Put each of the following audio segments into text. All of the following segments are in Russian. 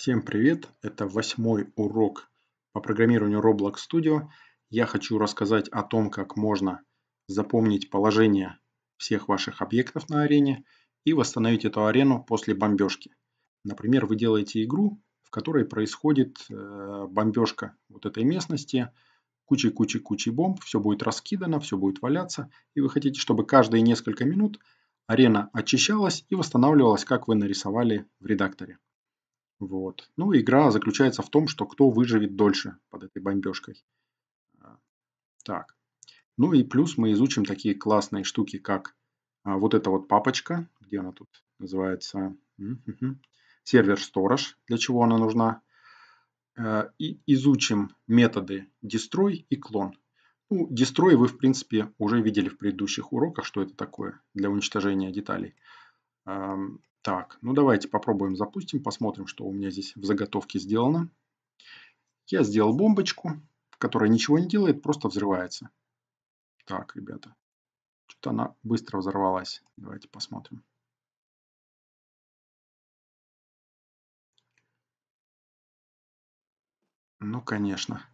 Всем привет! Это восьмой урок по программированию Roblox Studio. Я хочу рассказать о том, как можно запомнить положение всех ваших объектов на арене и восстановить эту арену после бомбежки. Например, вы делаете игру, в которой происходит э, бомбежка вот этой местности, куча-куча-куча бомб, все будет раскидано, все будет валяться, и вы хотите, чтобы каждые несколько минут арена очищалась и восстанавливалась, как вы нарисовали в редакторе. Вот. Ну, игра заключается в том, что кто выживет дольше под этой бомбежкой. А, так. Ну и плюс мы изучим такие классные штуки, как а, вот эта вот папочка, где она тут называется, м-м-м. сервер-сторож, для чего она нужна. Э, и изучим методы destroy и клон. Ну, destroy вы, в принципе, уже видели в предыдущих уроках, что это такое для уничтожения деталей. Так, ну давайте попробуем запустим, посмотрим, что у меня здесь в заготовке сделано. Я сделал бомбочку, которая ничего не делает, просто взрывается. Так, ребята, что-то она быстро взорвалась. Давайте посмотрим. Ну, конечно.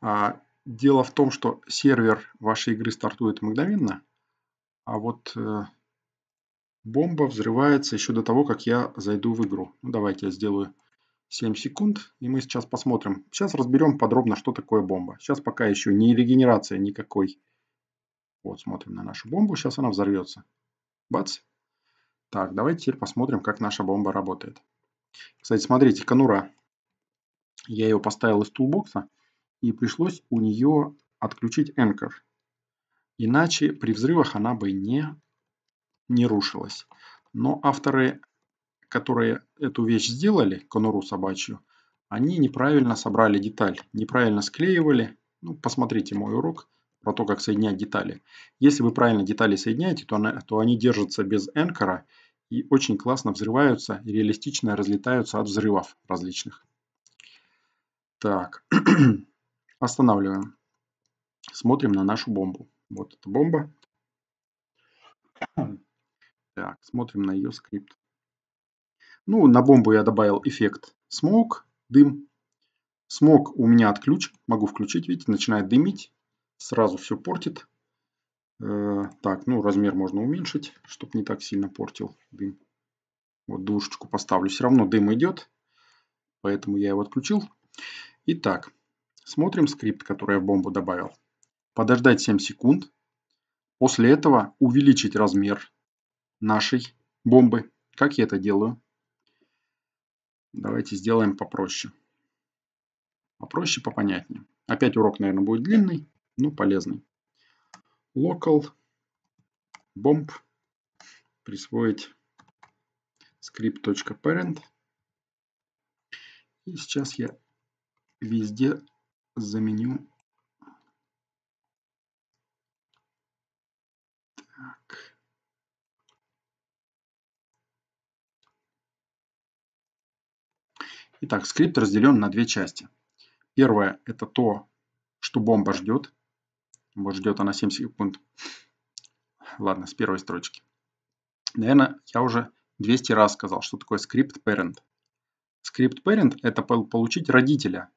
А, дело в том, что сервер вашей игры стартует мгновенно, а вот э, Бомба взрывается еще до того, как я зайду в игру. Ну, давайте я сделаю 7 секунд, и мы сейчас посмотрим. Сейчас разберем подробно, что такое бомба. Сейчас пока еще не регенерация никакой. Вот, смотрим на нашу бомбу. Сейчас она взорвется. Бац. Так, давайте теперь посмотрим, как наша бомба работает. Кстати, смотрите, конура. Я ее поставил из тулбокса, и пришлось у нее отключить энкер. Иначе при взрывах она бы не не рушилась. Но авторы, которые эту вещь сделали, конуру собачью, они неправильно собрали деталь, неправильно склеивали. Ну, посмотрите мой урок про то, как соединять детали. Если вы правильно детали соединяете, то, она, то они держатся без энкора и очень классно взрываются и реалистично разлетаются от взрывов различных. Так, останавливаем. Смотрим на нашу бомбу. Вот эта бомба. Так, смотрим на ее скрипт. Ну, на бомбу я добавил эффект смог, дым. Смог у меня отключен, могу включить, видите, начинает дымить, сразу все портит. Э, так, ну размер можно уменьшить, чтобы не так сильно портил дым. Вот душечку поставлю, все равно дым идет, поэтому я его отключил. Итак, смотрим скрипт, который я в бомбу добавил. Подождать 7 секунд. После этого увеличить размер нашей бомбы. Как я это делаю? Давайте сделаем попроще. Попроще, попонятнее. Опять урок, наверное, будет длинный, но полезный. Local bomb присвоить script.parent. И сейчас я везде заменю Итак, скрипт разделен на две части. Первое – это то, что бомба ждет. Вот ждет она 7 секунд. Ладно, с первой строчки. Наверное, я уже 200 раз сказал, что такое скрипт parent. Скрипт parent – это получить родителя,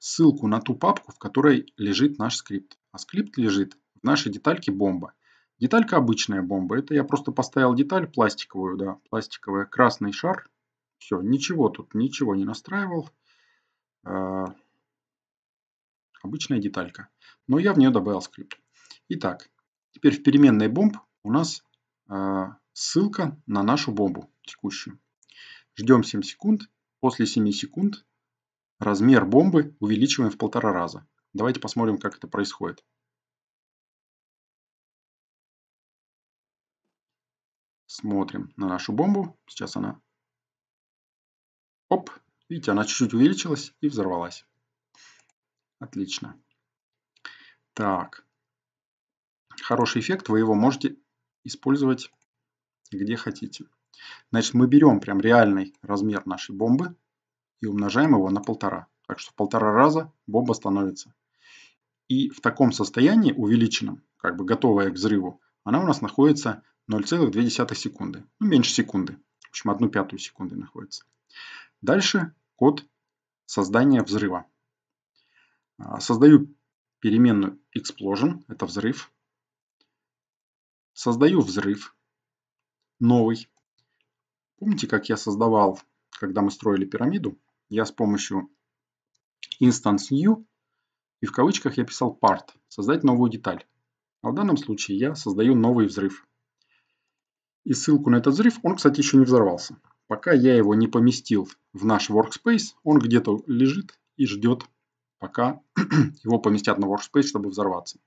ссылку на ту папку, в которой лежит наш скрипт. А скрипт лежит в нашей детальке бомба. Деталька обычная бомба. Это я просто поставил деталь пластиковую, да, пластиковая, красный шар все, ничего тут, ничего не настраивал. А, обычная деталька. Но я в нее добавил скрипт. Итак, теперь в переменной бомб у нас а, ссылка на нашу бомбу текущую. Ждем 7 секунд. После 7 секунд размер бомбы увеличиваем в полтора раза. Давайте посмотрим, как это происходит. Смотрим на нашу бомбу. Сейчас она Оп, видите, она чуть-чуть увеличилась и взорвалась. Отлично. Так. Хороший эффект, вы его можете использовать где хотите. Значит, мы берем прям реальный размер нашей бомбы и умножаем его на полтора. Так что в полтора раза бомба становится. И в таком состоянии, увеличенном, как бы готовая к взрыву, она у нас находится 0,2 секунды. Ну, меньше секунды. В общем, одну пятую секунды находится. Дальше код создания взрыва. А, создаю переменную explosion, это взрыв. Создаю взрыв новый. Помните, как я создавал, когда мы строили пирамиду? Я с помощью instance new и в кавычках я писал part, создать новую деталь. А в данном случае я создаю новый взрыв. И ссылку на этот взрыв, он, кстати, еще не взорвался. Пока я его не поместил в наш workspace, он где-то лежит и ждет, пока его поместят на workspace, чтобы взорваться.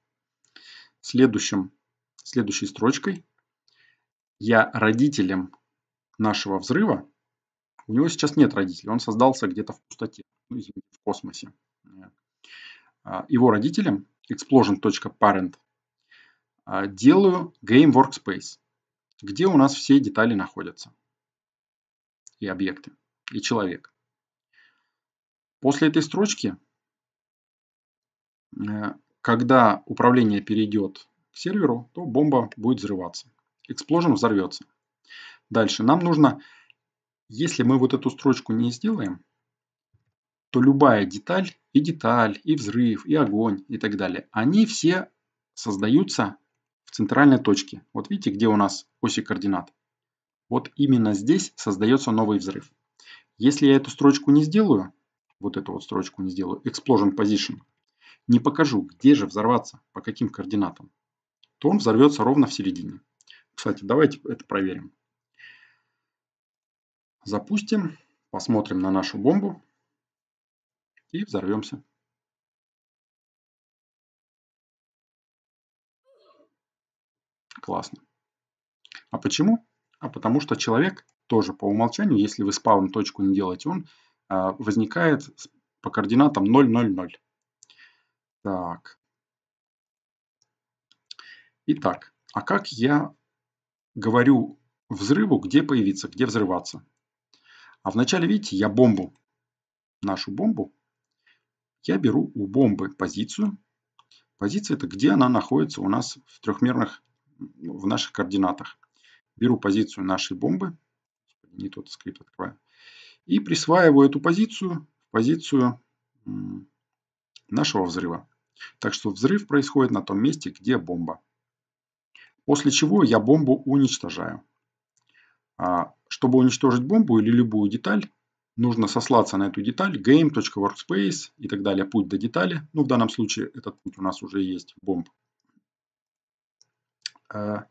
Следующим, следующей строчкой я родителем нашего взрыва, у него сейчас нет родителей, он создался где-то в пустоте, ну, в космосе. А, его родителям explosion.parent а, делаю game workspace, где у нас все детали находятся и объекты, и человек. После этой строчки, э, когда управление перейдет к серверу, то бомба будет взрываться. Explosion взорвется. Дальше нам нужно, если мы вот эту строчку не сделаем, то любая деталь, и деталь, и взрыв, и огонь, и так далее, они все создаются в центральной точке. Вот видите, где у нас оси координат. Вот именно здесь создается новый взрыв. Если я эту строчку не сделаю, вот эту вот строчку не сделаю, explosion position, не покажу, где же взорваться, по каким координатам, то он взорвется ровно в середине. Кстати, давайте это проверим. Запустим, посмотрим на нашу бомбу и взорвемся. Классно. А почему? а потому что человек тоже по умолчанию, если вы спавн точку не делаете, он а, возникает по координатам 0, 0, 0. Так. Итак, а как я говорю взрыву, где появиться, где взрываться? А вначале, видите, я бомбу, нашу бомбу, я беру у бомбы позицию. Позиция это где она находится у нас в трехмерных, в наших координатах беру позицию нашей бомбы, не тот скрипт открываю, и присваиваю эту позицию в позицию нашего взрыва. Так что взрыв происходит на том месте, где бомба. После чего я бомбу уничтожаю. А, чтобы уничтожить бомбу или любую деталь, нужно сослаться на эту деталь game.workspace и так далее, путь до детали. Ну, в данном случае этот путь у нас уже есть бомб. А,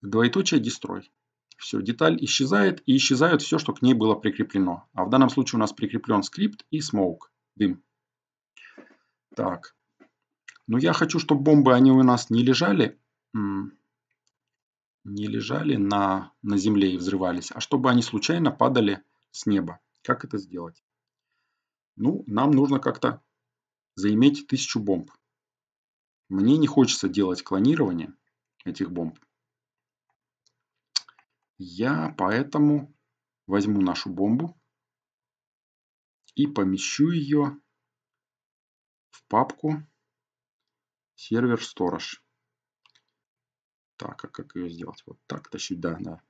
Двоеточие дестрой. Все, деталь исчезает, и исчезает все, что к ней было прикреплено. А в данном случае у нас прикреплен скрипт и smoke, дым. Так. Но ну, я хочу, чтобы бомбы, они у нас не лежали, не лежали на, на земле и взрывались, а чтобы они случайно падали с неба. Как это сделать? Ну, нам нужно как-то заиметь тысячу бомб. Мне не хочется делать клонирование этих бомб. Я поэтому возьму нашу бомбу и помещу ее в папку сервер сторож. Так, а как ее сделать? Вот так тащить, да, да.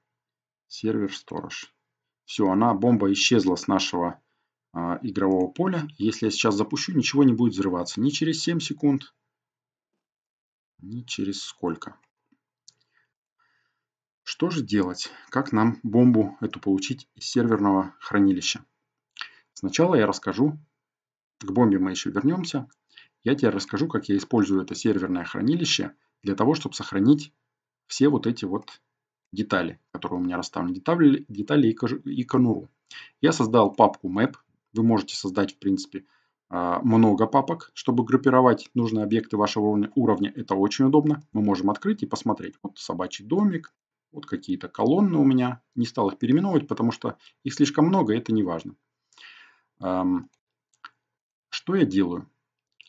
Сервер сторож. Все, она, бомба исчезла с нашего а, игрового поля. Если я сейчас запущу, ничего не будет взрываться. Ни через 7 секунд, ни через сколько. Что же делать? Как нам бомбу эту получить из серверного хранилища? Сначала я расскажу, к бомбе мы еще вернемся, я тебе расскажу, как я использую это серверное хранилище для того, чтобы сохранить все вот эти вот детали, которые у меня расставлены, детали, детали и конуру. Я создал папку map, вы можете создать, в принципе, а, много папок, чтобы группировать нужные объекты вашего уровня. Это очень удобно. Мы можем открыть и посмотреть. Вот собачий домик, вот какие-то колонны у меня. Не стал их переименовывать, потому что их слишком много, это не важно. Что я делаю?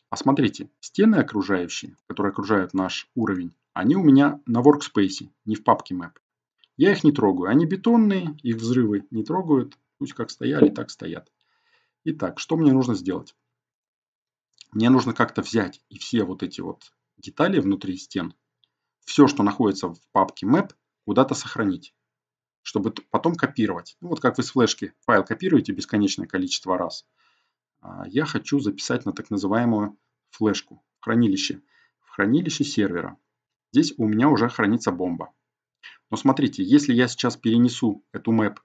А смотрите, стены окружающие, которые окружают наш уровень, они у меня на workspace, не в папке map. Я их не трогаю. Они бетонные, их взрывы не трогают. Пусть как стояли, так стоят. Итак, что мне нужно сделать? Мне нужно как-то взять и все вот эти вот детали внутри стен, все, что находится в папке map, куда-то сохранить, чтобы потом копировать. Ну, вот как вы с флешки файл копируете бесконечное количество раз. А, я хочу записать на так называемую флешку, в хранилище, в хранилище сервера. Здесь у меня уже хранится бомба. Но смотрите, если я сейчас перенесу эту map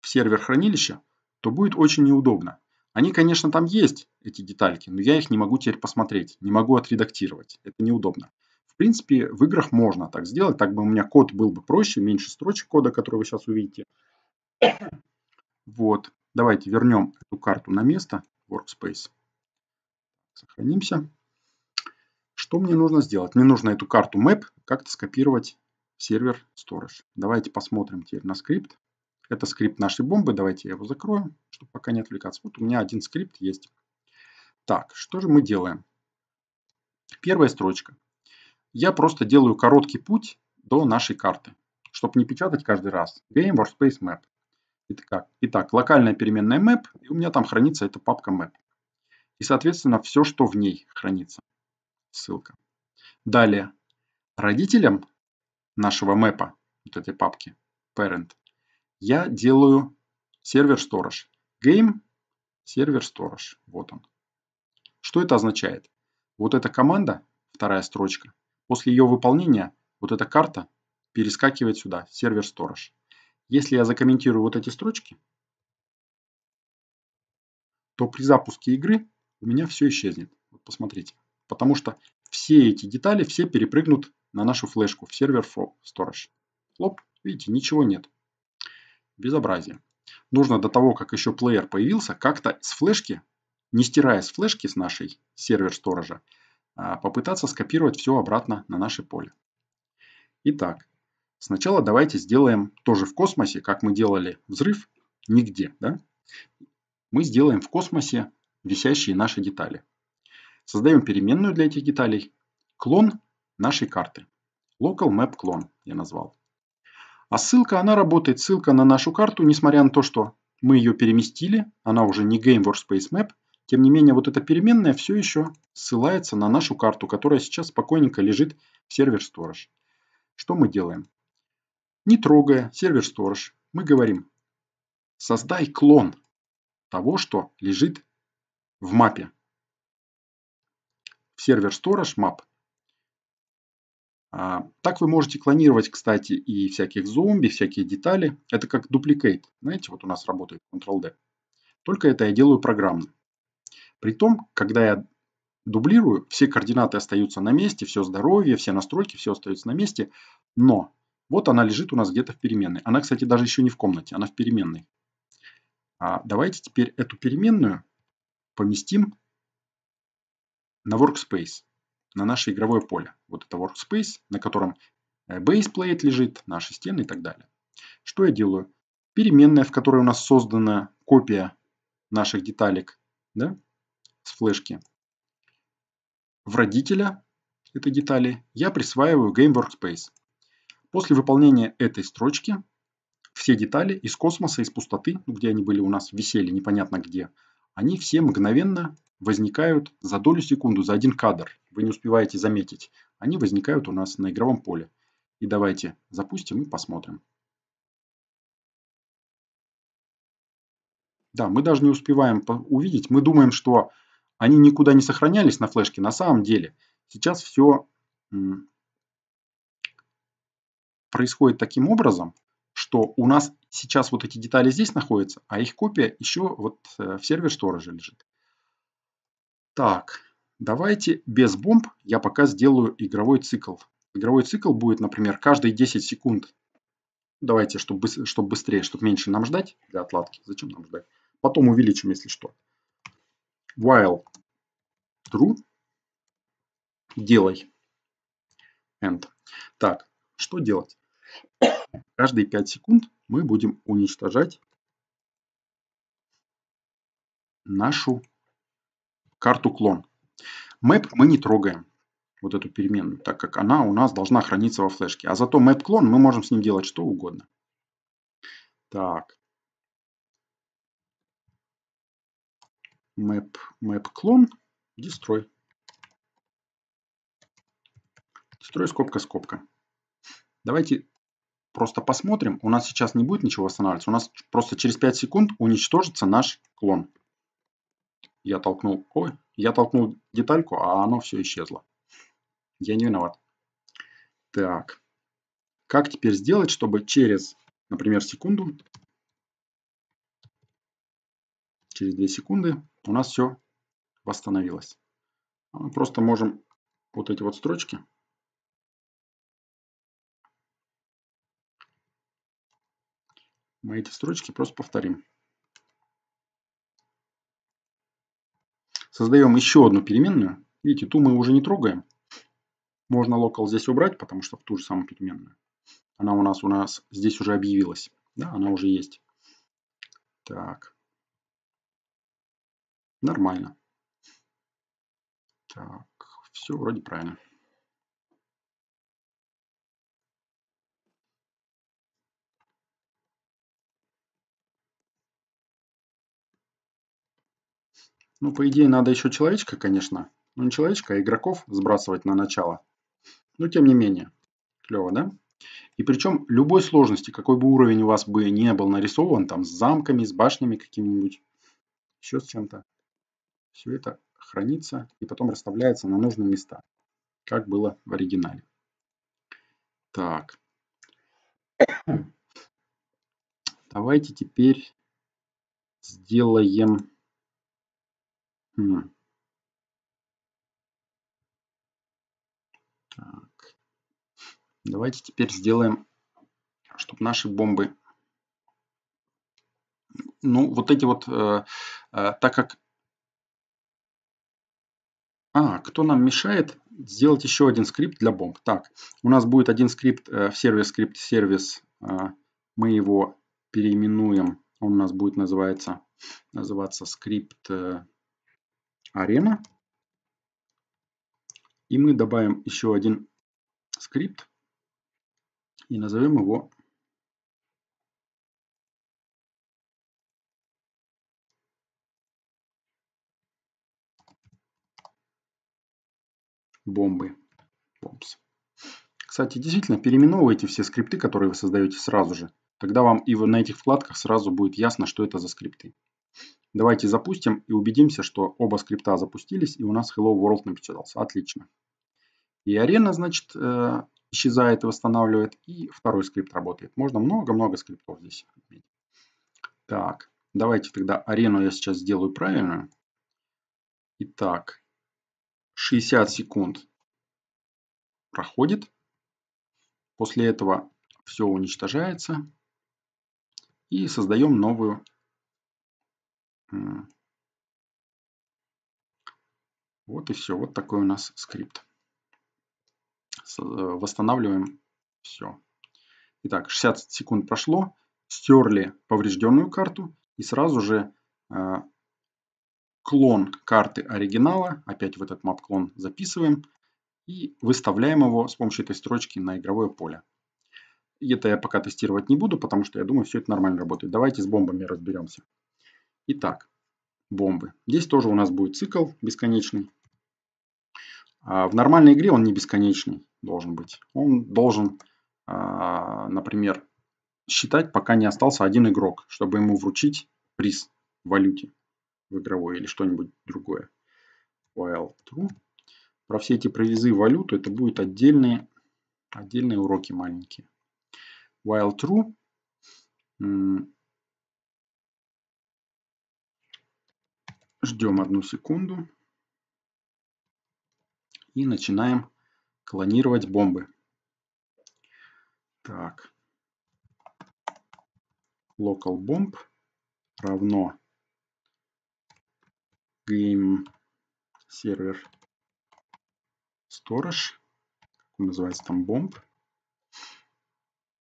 в сервер хранилища, то будет очень неудобно. Они, конечно, там есть, эти детальки, но я их не могу теперь посмотреть, не могу отредактировать. Это неудобно принципе, в играх можно так сделать. Так бы у меня код был бы проще, меньше строчек кода, которые вы сейчас увидите. Вот. Давайте вернем эту карту на место. Workspace. Сохранимся. Что мне нужно сделать? Мне нужно эту карту map как-то скопировать в сервер storage. Давайте посмотрим теперь на скрипт. Это скрипт нашей бомбы. Давайте я его закрою, чтобы пока не отвлекаться. Вот у меня один скрипт есть. Так, что же мы делаем? Первая строчка. Я просто делаю короткий путь до нашей карты, чтобы не печатать каждый раз. Game Workspace Map. Итак, итак, локальная переменная map, и у меня там хранится эта папка map. И, соответственно, все, что в ней хранится. Ссылка. Далее. Родителям нашего мэпа, вот этой папки, parent, я делаю сервер сторож. Game сервер сторож. Вот он. Что это означает? Вот эта команда, вторая строчка, После ее выполнения вот эта карта перескакивает сюда, сервер сторож. Если я закомментирую вот эти строчки, то при запуске игры у меня все исчезнет. Вот посмотрите. Потому что все эти детали, все перепрыгнут на нашу флешку в сервер Storage. Лоп, видите, ничего нет. Безобразие. Нужно до того, как еще плеер появился, как-то с флешки, не стирая с флешки с нашей сервер сторожа, а, попытаться скопировать все обратно на наше поле. Итак, сначала давайте сделаем тоже в космосе, как мы делали взрыв, нигде. Да? Мы сделаем в космосе висящие наши детали. Создаем переменную для этих деталей, клон нашей карты. Local Map Clone я назвал. А ссылка, она работает, ссылка на нашу карту, несмотря на то, что мы ее переместили, она уже не Game Workspace Map – тем не менее, вот эта переменная все еще ссылается на нашу карту, которая сейчас спокойненько лежит в сервер сторож. Что мы делаем? Не трогая сервер сторож, мы говорим «создай клон того, что лежит в мапе». В сервер сторож map. А, так вы можете клонировать, кстати, и всяких зомби, всякие детали. Это как дупликейт. Знаете, вот у нас работает Ctrl-D. Только это я делаю программно. При том, когда я дублирую, все координаты остаются на месте, все здоровье, все настройки, все остается на месте, но вот она лежит у нас где-то в переменной. Она, кстати, даже еще не в комнате, она в переменной. А давайте теперь эту переменную поместим на workspace, на наше игровое поле. Вот это workspace, на котором э, baseplate лежит, наши стены и так далее. Что я делаю? Переменная, в которой у нас создана копия наших деталек, да, с флешки. В родителя этой детали я присваиваю Game Workspace. После выполнения этой строчки все детали из космоса, из пустоты, ну, где они были у нас, висели непонятно где, они все мгновенно возникают за долю секунду, за один кадр. Вы не успеваете заметить. Они возникают у нас на игровом поле. И давайте запустим и посмотрим. Да, мы даже не успеваем увидеть. Мы думаем, что они никуда не сохранялись на флешке на самом деле. Сейчас все происходит таким образом, что у нас сейчас вот эти детали здесь находятся, а их копия еще вот э, в сервер сторожа лежит. Так, давайте без бомб я пока сделаю игровой цикл. Игровой цикл будет, например, каждые 10 секунд. Давайте, чтобы, чтобы быстрее, чтобы меньше нам ждать для отладки. Зачем нам ждать? Потом увеличим, если что while true делай end. Так, что делать? Каждые 5 секунд мы будем уничтожать нашу карту клон. Map мы не трогаем, вот эту переменную, так как она у нас должна храниться во флешке. А зато map клон мы можем с ним делать что угодно. Так, map, map clone, destroy. Destroy скобка скобка. Давайте просто посмотрим. У нас сейчас не будет ничего восстанавливаться. У нас просто через 5 секунд уничтожится наш клон. Я толкнул, ой, я толкнул детальку, а оно все исчезло. Я не виноват. Так. Как теперь сделать, чтобы через, например, секунду, через 2 секунды у нас все восстановилось. А мы просто можем вот эти вот строчки мы эти строчки просто повторим. Создаем еще одну переменную. Видите, ту мы уже не трогаем. Можно локал здесь убрать, потому что в ту же самую переменную. Она у нас у нас здесь уже объявилась. Да, она уже есть. Так. Нормально. Так, все вроде правильно. Ну, по идее, надо еще человечка, конечно. Ну, не человечка, а игроков сбрасывать на начало. Но, тем не менее. Клево, да? И причем любой сложности, какой бы уровень у вас бы не был нарисован, там с замками, с башнями какими-нибудь, еще с чем-то, все это хранится и потом расставляется на нужные места, как было в оригинале. Так. Давайте теперь сделаем... Хм. Так. Давайте теперь сделаем, чтобы наши бомбы... Ну, вот эти вот... Э, э, так как а, кто нам мешает сделать еще один скрипт для бомб? Так, у нас будет один скрипт э, в сервис, скрипт сервис. Э, мы его переименуем. Он у нас будет называться называться скрипт э, арена. И мы добавим еще один скрипт и назовем его бомбы. Бомбс. Кстати, действительно, переименовывайте все скрипты, которые вы создаете сразу же. Тогда вам и на этих вкладках сразу будет ясно, что это за скрипты. Давайте запустим и убедимся, что оба скрипта запустились и у нас Hello World напечатался. Отлично. И арена, значит, э, исчезает и восстанавливает. И второй скрипт работает. Можно много-много скриптов здесь Так, давайте тогда арену я сейчас сделаю правильную. Итак, 60 секунд проходит. После этого все уничтожается. И создаем новую вот и все. Вот такой у нас скрипт. Э, восстанавливаем все. Итак, 60 секунд прошло. Стерли поврежденную карту и сразу же э, клон карты оригинала, опять в этот map-клон записываем и выставляем его с помощью этой строчки на игровое поле. И это я пока тестировать не буду, потому что я думаю, все это нормально работает. Давайте с бомбами разберемся. Итак, бомбы. Здесь тоже у нас будет цикл бесконечный. А в нормальной игре он не бесконечный должен быть. Он должен, а, например, считать, пока не остался один игрок, чтобы ему вручить приз в валюте в игровой или что-нибудь другое. While true. Про все эти прорезы валюту это будут отдельные, отдельные уроки маленькие. While true. Ждем одну секунду. И начинаем клонировать бомбы. Так. Local bomb равно game сервер storage, как он называется там, бомб.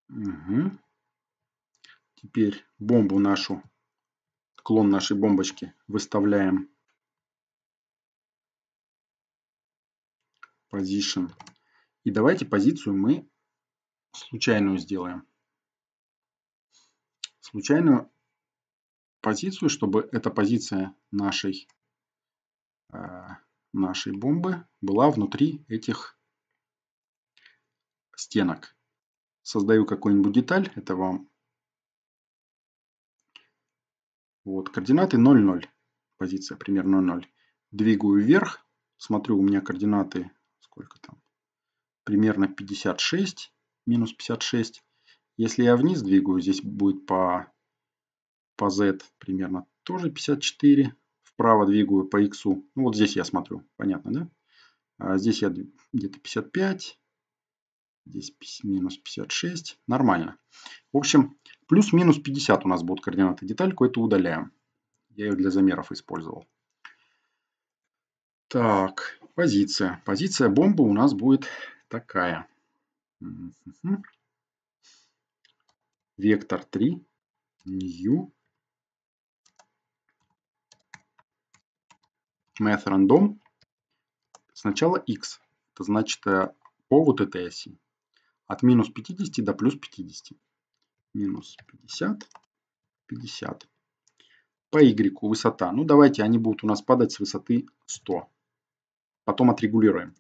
Угу. Теперь бомбу нашу, клон нашей бомбочки выставляем position. И давайте позицию мы случайную сделаем. Случайную позицию, чтобы эта позиция нашей нашей бомбы была внутри этих стенок. Создаю какую-нибудь деталь, это вам вот координаты 0, 0, позиция примерно 0, 0. Двигаю вверх, смотрю, у меня координаты сколько там, примерно 56, минус 56. Если я вниз двигаю, здесь будет по, по Z примерно тоже 54 вправо двигаю по x. Ну, вот здесь я смотрю, понятно, да? А здесь я где-то 55, здесь минус 56, нормально. В общем, плюс-минус 50 у нас будут координаты. Детальку это удаляем. Я ее для замеров использовал. Так, позиция. Позиция бомбы у нас будет такая. Вектор 3, new, math random сначала x, это значит э, по этой оси, от минус 50 до плюс 50. Минус 50, 50. По y высота, ну давайте они будут у нас падать с высоты 100. Потом отрегулируем.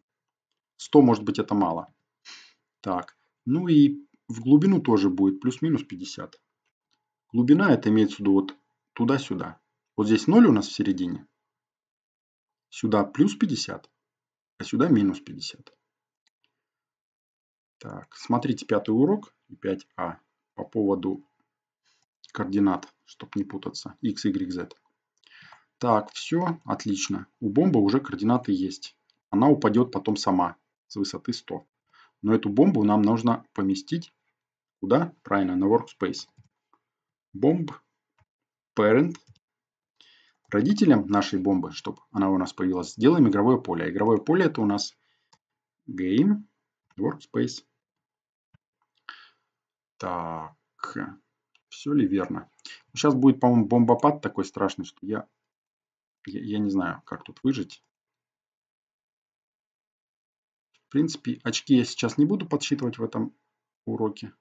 100 может быть это мало. Так, ну и в глубину тоже будет плюс-минус 50. Глубина это имеется в виду вот туда-сюда. Вот здесь 0 у нас в середине, Сюда плюс 50, а сюда минус 50. Так, смотрите пятый урок и 5А по поводу координат, чтобы не путаться. X, Y, Z. Так, все, отлично. У бомбы уже координаты есть. Она упадет потом сама с высоты 100. Но эту бомбу нам нужно поместить куда? Правильно, на workspace. Бомб parent родителям нашей бомбы, чтобы она у нас появилась, сделаем игровое поле. А игровое поле это у нас game workspace. Так, все ли верно? Сейчас будет, по-моему, бомбопад такой страшный, что я, я, я не знаю, как тут выжить. В принципе, очки я сейчас не буду подсчитывать в этом уроке.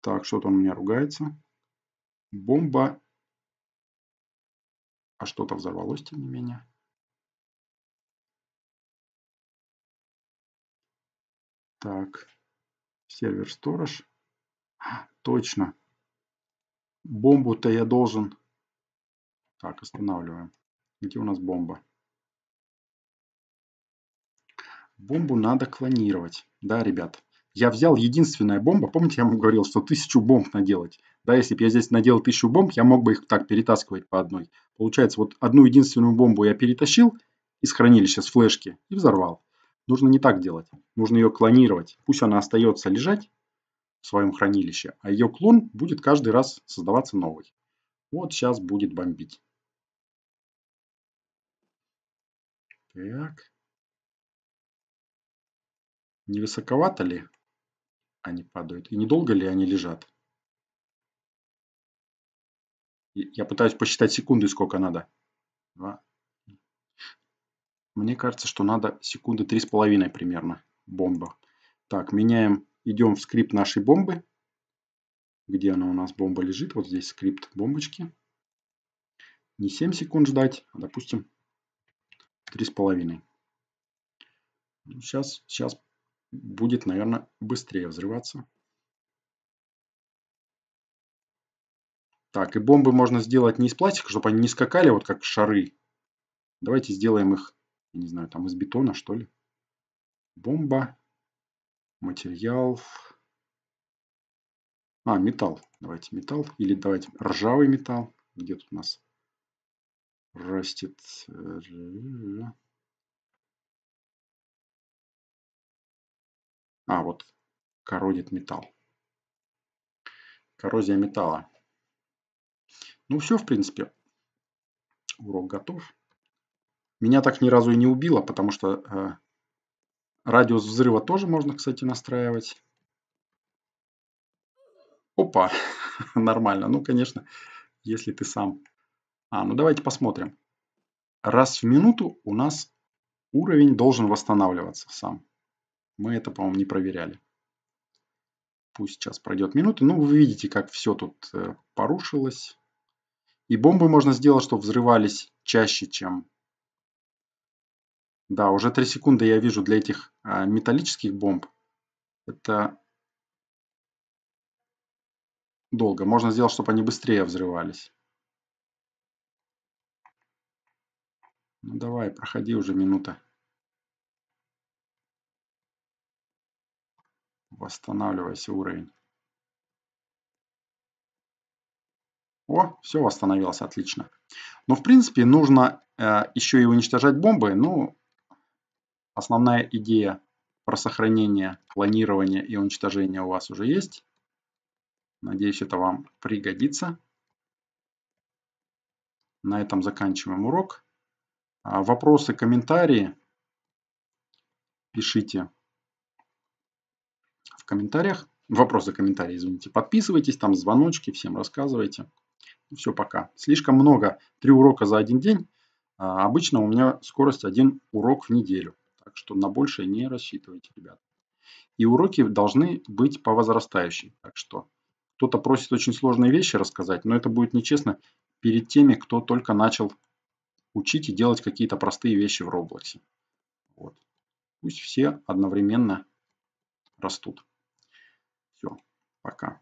Так, что-то он у меня ругается. Бомба. А что-то взорвалось, тем не менее. Так. Сервер сторож. А, точно. Бомбу-то я должен... Так, останавливаем. Где у нас бомба? Бомбу надо клонировать. Да, ребят. Я взял единственная бомба. Помните, я вам говорил, что тысячу бомб наделать. Да, если бы я здесь надел тысячу бомб, я мог бы их так перетаскивать по одной. Получается, вот одну единственную бомбу я перетащил из хранилища с флешки и взорвал. Нужно не так делать. Нужно ее клонировать. Пусть она остается лежать в своем хранилище, а ее клон будет каждый раз создаваться новый. Вот сейчас будет бомбить. Так. Не высоковато ли они падают? И недолго ли они лежат? Я пытаюсь посчитать секунды, сколько надо. Два. Мне кажется, что надо секунды три с половиной примерно бомба. Так, меняем, идем в скрипт нашей бомбы. Где она у нас, бомба лежит? Вот здесь скрипт бомбочки. Не 7 секунд ждать, а, допустим, 3,5. Сейчас, сейчас будет, наверное, быстрее взрываться. Так, и бомбы можно сделать не из пластика, чтобы они не скакали, вот как шары. Давайте сделаем их, не знаю, там из бетона, что ли. Бомба. Материал. А, металл. Давайте металл. Или давайте ржавый металл. Где тут у нас растет... Э, а, вот корродит металл. Коррозия металла. Ну все, в принципе. Урок готов. Меня так ни разу и не убило, потому что э, радиус взрыва тоже можно, кстати, настраивать. Опа, нормально. Ну, конечно, если ты сам. А, ну давайте посмотрим. Раз в минуту у нас уровень должен восстанавливаться сам. Мы это, по-моему, не проверяли. Пусть сейчас пройдет минута. Ну, вы видите, как все тут э, порушилось. И бомбы можно сделать, чтобы взрывались чаще, чем... Да, уже 3 секунды я вижу для этих а, металлических бомб. Это долго. Можно сделать, чтобы они быстрее взрывались. Ну давай, проходи уже минута. Восстанавливайся уровень. О, все восстановилось, отлично. Но ну, в принципе нужно э, еще и уничтожать бомбы. Ну, основная идея про сохранение, клонирование и уничтожение у вас уже есть. Надеюсь, это вам пригодится. На этом заканчиваем урок. А вопросы, комментарии пишите в комментариях. Вопросы, комментарии, извините. Подписывайтесь, там звоночки, всем рассказывайте все пока. Слишком много, три урока за один день. А обычно у меня скорость один урок в неделю. Так что на большее не рассчитывайте, ребят. И уроки должны быть по возрастающей. Так что кто-то просит очень сложные вещи рассказать, но это будет нечестно перед теми, кто только начал учить и делать какие-то простые вещи в Роблоксе. Вот. Пусть все одновременно растут. Все, пока.